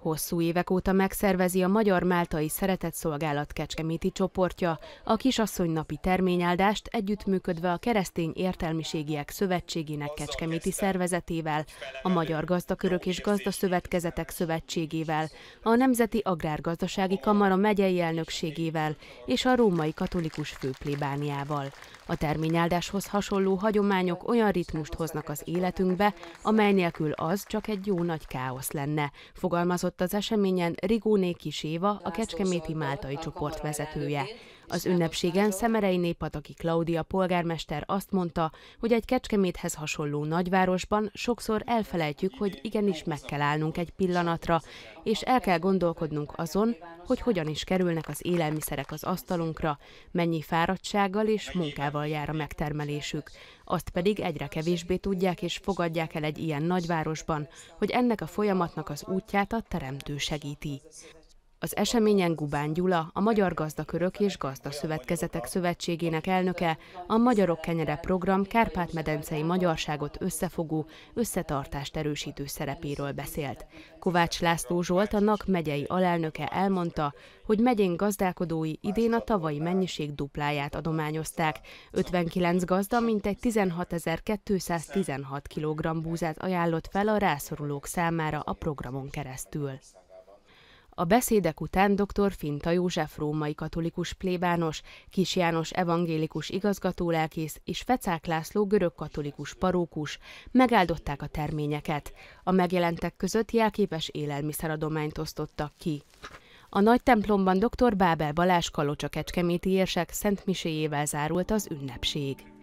Hosszú évek óta megszervezi a Magyar Máltai Szeretett Szolgálat Kecskeméti csoportja a kisasszony napi terményáldást együttműködve a Keresztény Értelmiségiek Szövetségének Kecskeméti szervezetével, a Magyar Gazdakörök és Gazdaszövetkezetek Szövetségével, a Nemzeti Agrárgazdasági Kamara megyei elnökségével és a Római Katolikus Főplébániával. A terményáldáshoz hasonló hagyományok olyan ritmust hoznak az életünkbe, amely nélkül az csak egy jó nagy káosz lenne, fogalmazott találkozott az eseményen Rigóné Kis Éva, a Kecskeméti Máltai csoport vezetője. Az ünnepségen Szemerei Népataki Klaudia polgármester azt mondta, hogy egy Kecskeméthez hasonló nagyvárosban sokszor elfelejtjük, hogy igenis meg kell állnunk egy pillanatra, és el kell gondolkodnunk azon, hogy hogyan is kerülnek az élelmiszerek az asztalunkra, mennyi fáradtsággal és munkával jár a megtermelésük. Azt pedig egyre kevésbé tudják és fogadják el egy ilyen nagyvárosban, hogy ennek a folyamatnak az útját a teremtő segíti. Az eseményen Gubán Gyula, a Magyar Gazdakörök és Gazdaszövetkezetek Szövetségének elnöke, a Magyarok Kenyere Program Kárpát-medencei magyarságot összefogó, összetartást erősítő szerepéről beszélt. Kovács László Zsolt, a NAK megyei alelnöke elmondta, hogy megyén gazdálkodói idén a tavalyi mennyiség dupláját adományozták. 59 gazda mintegy 16.216 kg búzát ajánlott fel a rászorulók számára a programon keresztül. A beszédek után dr. Finta József római katolikus plébános, Kis János evangélikus igazgatólelkész és Fecák László görög katolikus parókus megáldották a terményeket. A megjelentek között jelképes élelmiszeradományt osztottak ki. A nagy templomban dr. Bábel Balázs Kalocsa kecskeméti érsek szent zárult az ünnepség.